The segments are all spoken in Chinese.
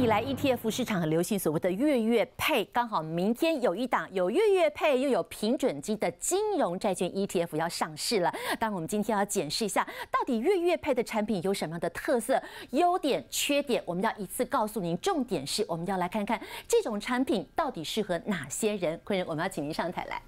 以来，ETF 市场很流行所谓的月月配，刚好明天有一档有月月配又有平准基的金融债券 ETF 要上市了。当然，我们今天要解释一下，到底月月配的产品有什么样的特色、优点、缺点，我们要一次告诉您。重点是我们要来看看这种产品到底适合哪些人。昆仁，我们要请您上台来。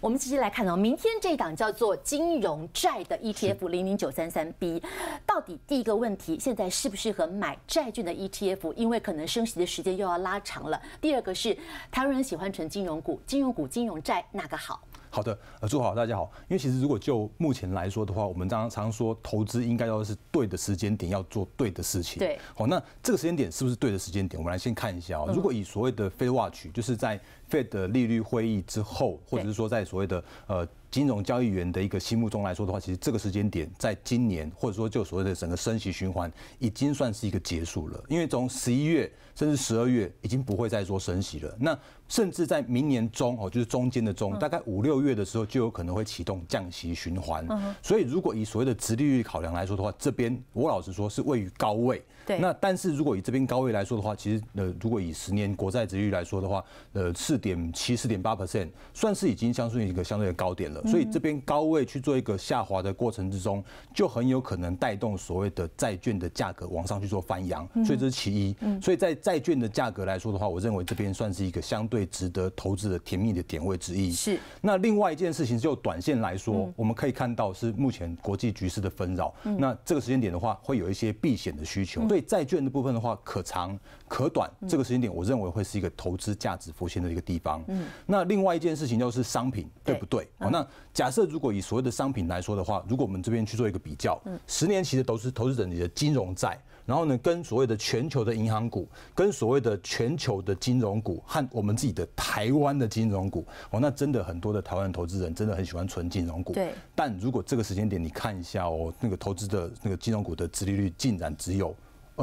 我们直接来看哦，明天这一档叫做金融债的 ETF 零零九三三 B，到底第一个问题，现在适不适合买债券的 ETF？因为可能升息的时间又要拉长了。第二个是，台湾人喜欢存金融股，金融股、金融债哪个好？好的，朱好，大家好。因为其实如果就目前来说的话，我们常常说投资应该都是对的时间点要做对的事情。对，好，那这个时间点是不是对的时间点？我们来先看一下啊。如果以所谓的非 c 曲，就是在 Fed 利率会议之后，或者是说在所谓的呃金融交易员的一个心目中来说的话，其实这个时间点在今年，或者说就所谓的整个升息循环已经算是一个结束了，因为从十一月甚至十二月已经不会再做升息了。那甚至在明年中哦，就是中间的中，大概五六月的时候就有可能会启动降息循环。所以如果以所谓的直利率考量来说的话，这边我老实说是位于高位。对。那但是如果以这边高位来说的话，其实呃，如果以十年国债直率来说的话，呃，四点七、四点八 percent 算是已经相当于一个相对的高点了。所以这边高位去做一个下滑的过程之中，就很有可能带动所谓的债券的价格往上去做翻扬。所以这是其一。所以在债券的价格来说的话，我认为这边算是一个相对。最值得投资的甜蜜的点位之一是。那另外一件事情，就短线来说，我们可以看到是目前国际局势的纷扰。那这个时间点的话，会有一些避险的需求。对债券的部分的话，可长。可短这个时间点，我认为会是一个投资价值浮现的一个地方。嗯，那另外一件事情就是商品，对不对？哦，那假设如果以所谓的商品来说的话，如果我们这边去做一个比较，十年期的都是投资者你的金融债，然后呢，跟所谓的全球的银行股，跟所谓的全球的金融股和我们自己的台湾的金融股，哦，那真的很多的台湾投资人真的很喜欢存金融股。对，但如果这个时间点你看一下哦，那个投资的那个金融股的殖利率竟然只有。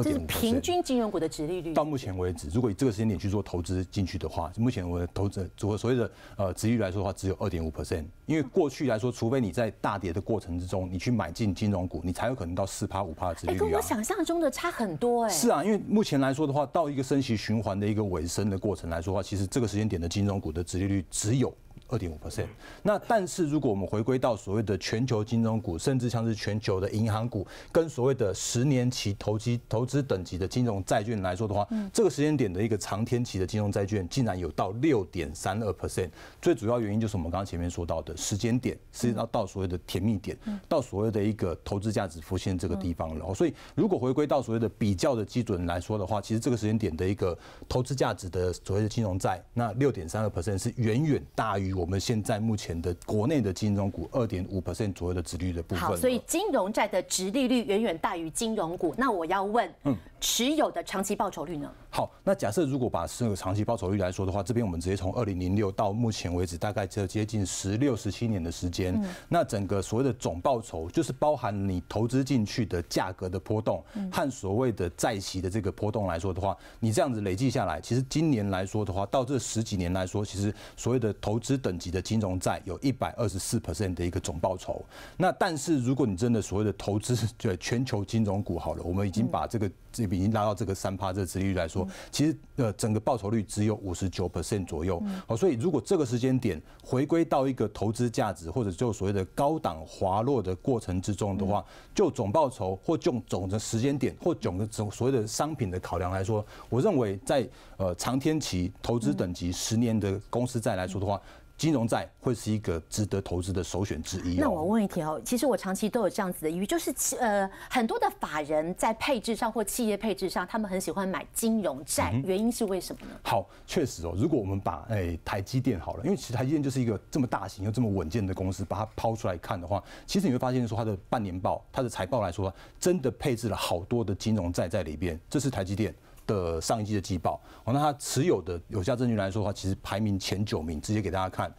这是平均金融股的值利率。到目前为止，如果以这个时间点去做投资进去的话，目前我投资组合所谓的呃值率来说的话，只有二点五 percent。因为过去来说，除非你在大跌的过程之中，你去买进金融股，你才有可能到四趴五趴的利率。跟我想象中的差很多哎。是啊，因为目前来说的话，到一个升息循环的一个尾声的过程来说的话，其实这个时间点的金融股的值利率只有。二点五 percent。那但是如果我们回归到所谓的全球金融股，甚至像是全球的银行股，跟所谓的十年期投机投资等级的金融债券来说的话，这个时间点的一个长天期的金融债券竟然有到六点三二 percent。最主要原因就是我们刚刚前面说到的时间点，实际上到所谓的甜蜜点，到所谓的一个投资价值浮现这个地方了。所以如果回归到所谓的比较的基准来说的话，其实这个时间点的一个投资价值的所谓的金融债，那六点三二 percent 是远远大于我。我们现在目前的国内的金融股二点五 percent 左右的殖率的部分。好，所以金融债的殖利率远远大于金融股。那我要问，嗯，持有的长期报酬率呢？好，那假设如果把这个长期报酬率来说的话，这边我们直接从二零零六到目前为止，大概有接近十六、十七年的时间。那整个所谓的总报酬，就是包含你投资进去的价格的波动和所谓的债息的这个波动来说的话，你这样子累计下来，其实今年来说的话，到这十几年来说，其实所谓的投资。等级的金融债有一百二十四 percent 的一个总报酬，那但是如果你真的所谓的投资就全球金融股好了，我们已经把这个这笔已经拉到这个三趴个资利率来说，其实呃整个报酬率只有五十九 percent 左右，好，所以如果这个时间点回归到一个投资价值或者就所谓的高档滑落的过程之中的话，就总报酬或就总的时间点或总的总所谓的商品的考量来说，我认为在呃长天启投资等级十年的公司债来说的话。金融债会是一个值得投资的首选之一。那我问一题哦，其实我长期都有这样子的，疑虑，就是呃，很多的法人在配置上或企业配置上，他们很喜欢买金融债，原因是为什么呢？好，确实哦，如果我们把诶台积电好了，因为台积电就是一个这么大型又这么稳健的公司，把它抛出来看的话，其实你会发现说它的半年报、它的财报来说，真的配置了好多的金融债在里边。这是台积电。的上一季的季报，好，那它持有的有效证券来说的话，其实排名前九名，直接给大家看，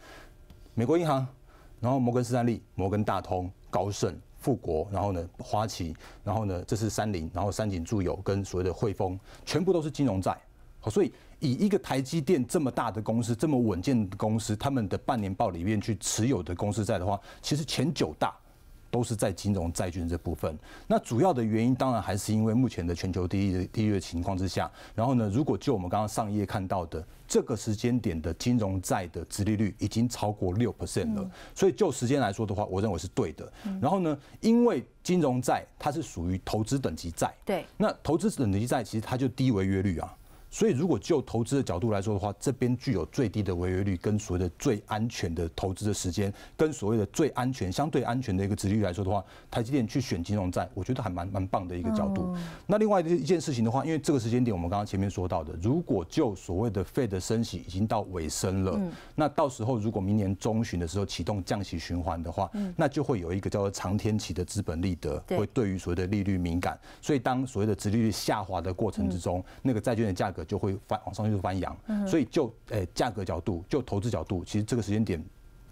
美国银行，然后摩根士丹利、摩根大通、高盛、富国，然后呢，花旗，然后呢，这是三菱，然后三井住友跟所谓的汇丰，全部都是金融债。好，所以以一个台积电这么大的公司，这么稳健的公司，他们的半年报里面去持有的公司债的话，其实前九大。都是在金融债券这部分，那主要的原因当然还是因为目前的全球低利率情况之下，然后呢，如果就我们刚刚上一页看到的这个时间点的金融债的殖利率已经超过六 percent 了，所以就时间来说的话，我认为是对的。然后呢，因为金融债它是属于投资等级债，对，那投资等级债其实它就低违约率啊。所以，如果就投资的角度来说的话，这边具有最低的违约率，跟所谓的最安全的投资的时间，跟所谓的最安全、相对安全的一个值利率来说的话，台积电去选金融债，我觉得还蛮蛮棒的一个角度。那另外一件事情的话，因为这个时间点，我们刚刚前面说到的，如果就所谓的费的升息已经到尾声了，那到时候如果明年中旬的时候启动降息循环的话，那就会有一个叫做长天期的资本利得会对于所谓的利率敏感，所以当所谓的值利率下滑的过程之中，那个债券的价格。就会翻往上就翻扬，所以就呃价格角度，就投资角度，其实这个时间点，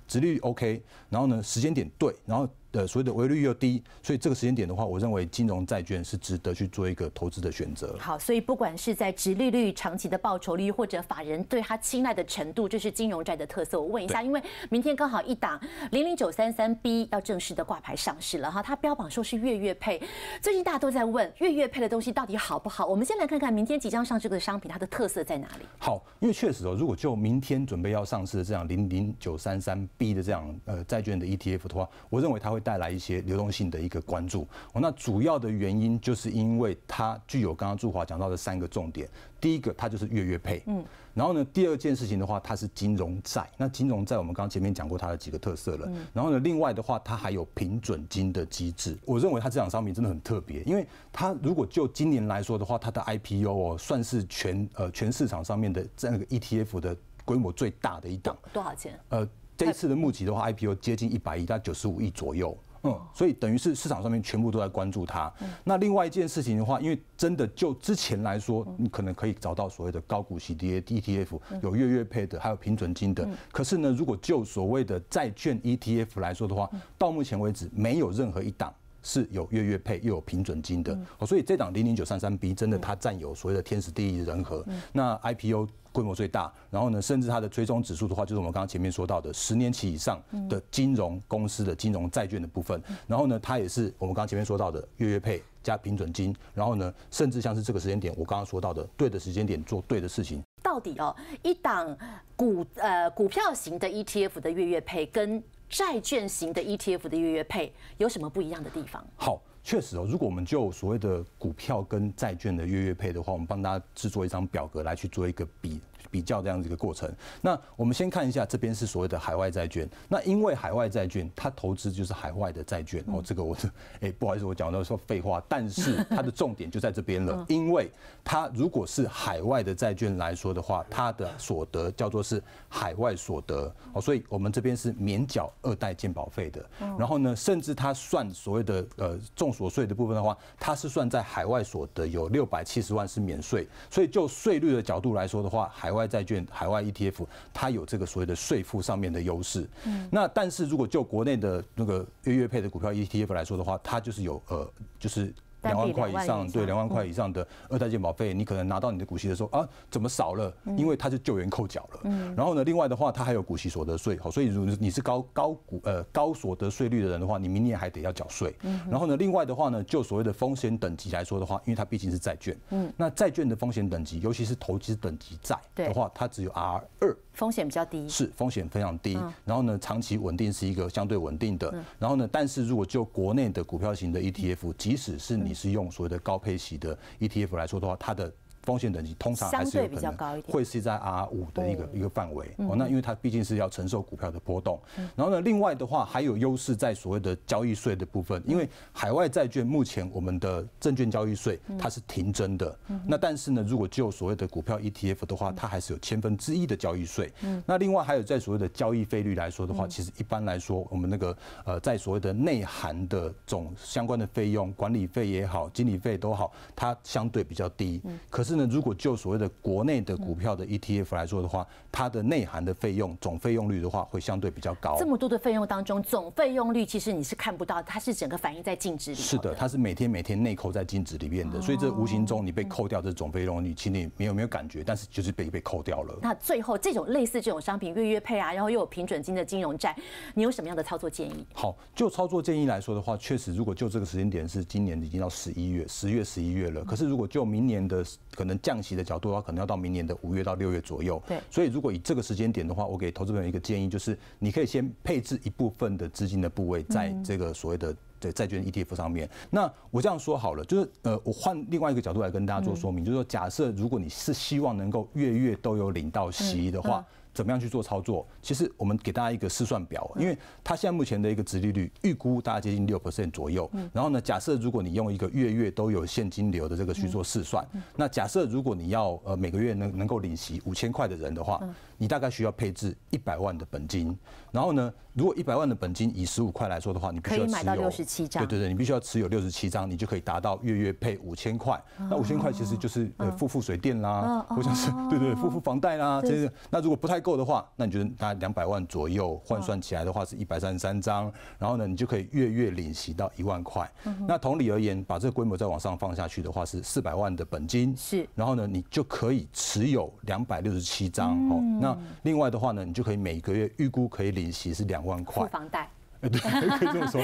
值率 OK，然后呢时间点对，然后。的所谓的约率又低，所以这个时间点的话，我认为金融债券是值得去做一个投资的选择。好，所以不管是在直利率、长期的报酬率，或者法人对他青睐的程度，这是金融债的特色。我问一下，因为明天刚好一档零零九三三 B 要正式的挂牌上市了哈，它标榜说是月月配。最近大家都在问月月配的东西到底好不好？我们先来看看明天即将上市的商品它的特色在哪里。好，因为确实哦，如果就明天准备要上市的这样零零九三三 B 的这样呃债券的 ETF 的话，我认为它会。带来一些流动性的一个关注，那主要的原因就是因为它具有刚刚祝华讲到的三个重点。第一个，它就是月月配，嗯，然后呢，第二件事情的话，它是金融债。那金融债我们刚刚前面讲过它的几个特色了。然后呢，另外的话，它还有平准金的机制。我认为它这档商品真的很特别，因为它如果就今年来说的话，它的 IPO 哦，算是全呃全市场上面的这样一个 ETF 的规模最大的一档，多少钱？呃。这一次的募集的话，IPO 接近一百亿，大概九十五亿左右。嗯，所以等于是市场上面全部都在关注它。那另外一件事情的话，因为真的就之前来说，你可能可以找到所谓的高股息 D A D t f 有月月配的，还有平准金的。可是呢，如果就所谓的债券 ETF 来说的话，到目前为止没有任何一档。是有月月配又有平准金的，所以这档零零九三三 B 真的它占有所谓的天时地利人和，那 IPO 规模最大，然后呢，甚至它的追踪指数的话，就是我们刚刚前面说到的十年期以上的金融公司的金融债券的部分，然后呢，它也是我们刚刚前面说到的月月配加平准金，然后呢，甚至像是这个时间点我刚刚说到的对的时间点做对的事情，到底哦一档股呃股票型的 ETF 的月月配跟。债券型的 ETF 的月月配有什么不一样的地方？好，确实哦。如果我们就所谓的股票跟债券的月月配的话，我们帮大家制作一张表格来去做一个比。比较这样子一个过程。那我们先看一下这边是所谓的海外债券。那因为海外债券，它投资就是海外的债券。哦，这个我哎 不好意思，我讲到说废话，但是它的重点就在这边了。因为它如果是海外的债券来说的话，它的所得叫做是海外所得。哦，所以我们这边是免缴二代健保费的。然后呢，甚至它算所谓的呃重所税的部分的话，它是算在海外所得有六百七十万是免税。所以就税率的角度来说的话，海外债券、海外 ETF，它有这个所谓的税负上面的优势。那但是如果就国内的那个月月配的股票 ETF 来说的话，它就是有呃，就是。两万块以上，对，两万块以上的二代健保费，你可能拿到你的股息的时候啊，怎么少了？因为它是救援扣缴了。然后呢，另外的话，它还有股息所得税，好，所以如果你是高高股呃高所得税率的人的话，你明年还得要缴税。然后呢，另外的话呢，就所谓的风险等级来说的话，因为它毕竟是债券，嗯，那债券的风险等级，尤其是投资等级债的话，它只有 R 二。风险比较低，是风险非常低。然后呢，长期稳定是一个相对稳定的。然后呢，但是如果就国内的股票型的 ETF，即使是你是用所谓的高配息的 ETF 来说的话，它的。风险等级通常还是比较高一点，会是在 R 五的一个一个范围哦。那因为它毕竟是要承受股票的波动。然后呢，另外的话还有优势在所谓的交易税的部分，因为海外债券目前我们的证券交易税它是停征的。那但是呢，如果就所谓的股票 ETF 的话，它还是有千分之一的交易税。那另外还有在所谓的交易费率来说的话，其实一般来说我们那个呃在所谓的内涵的总相关的费用，管理费也好，经理费都好，它相对比较低。可是那如果就所谓的国内的股票的 ETF 来说的话，它的内涵的费用总费用率的话，会相对比较高。这么多的费用当中，总费用率其实你是看不到，它是整个反映在净值里。是的，它是每天每天内扣在净值里面的，所以这无形中你被扣掉这总费用，你其实你没有没有感觉，但是就是被被扣掉了。那最后这种类似这种商品，月月配啊，然后又有平准金的金融债，你有什么样的操作建议？好，就操作建议来说的话，确实如果就这个时间点是今年已经到十一月、十月、十一月了，可是如果就明年的。可能降息的角度的话，可能要到明年的五月到六月左右。对，所以如果以这个时间点的话，我给投资朋友一个建议，就是你可以先配置一部分的资金的部位在这个所谓的对债券 ETF 上面。那我这样说好了，就是呃，我换另外一个角度来跟大家做说明，就是说，假设如果你是希望能够月月都有领到息的话。怎么样去做操作？其实我们给大家一个试算表，因为它现在目前的一个殖利率预估大概接近六 percent 左右。然后呢，假设如果你用一个月月都有现金流的这个去做试算，那假设如果你要呃每个月能能够领息五千块的人的话，你大概需要配置一百万的本金。然后呢，如果一百万的本金以十五块来说的话，你必须持有。六十七张。对对对，你必须要持有六十七张，你就可以达到月月配五千块。那五千块其实就是呃付付水电啦，我想是。对对，付付房贷啦这些。那如果不太。够的话，那你就大概两百万左右换算起来的话，是一百三十三张。然后呢，你就可以月月领息到一万块。那同理而言，把这个规模再往上放下去的话，是四百万的本金，是。然后呢，你就可以持有两百六十七张哦。那另外的话呢，你就可以每个月预估可以领息是两万块房贷。可以这么说，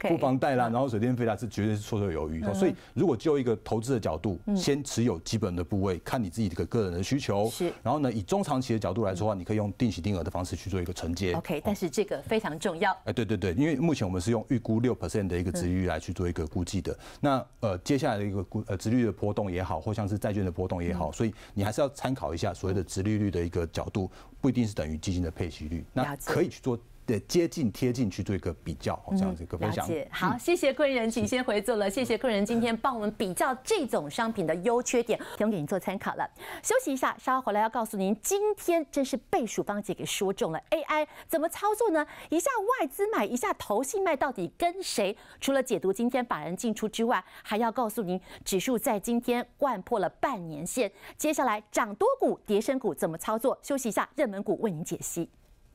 不付房贷啦，然后水电费啦，是绝对是绰绰有余。所以，如果就一个投资的角度，先持有基本的部位，看你自己的个个人的需求。是。然后呢，以中长期的角度来说的话，你可以用定期定额的方式去做一个承接。OK，但是这个非常重要。哎，对对对，因为目前我们是用预估六 percent 的一个殖率来去做一个估计的。那呃，接下来的一个估呃殖率的波动也好，或像是债券的波动也好，所以你还是要参考一下所谓的殖利率的一个角度，不一定是等于基金的配息率，那可以去做。的接近贴近去做一个比较，这样子一个享。常好。谢谢坤人，请先回座了。谢谢坤人今天帮我们比较这种商品的优缺点，供给您做参考了。休息一下，稍后回来要告诉您，今天真是被蜀光姐给说中了。AI 怎么操作呢？一下外资买，一下投信卖，到底跟谁？除了解读今天法人进出之外，还要告诉您，指数在今天惯破了半年线，接下来涨多股、跌升股怎么操作？休息一下，热门股为您解析。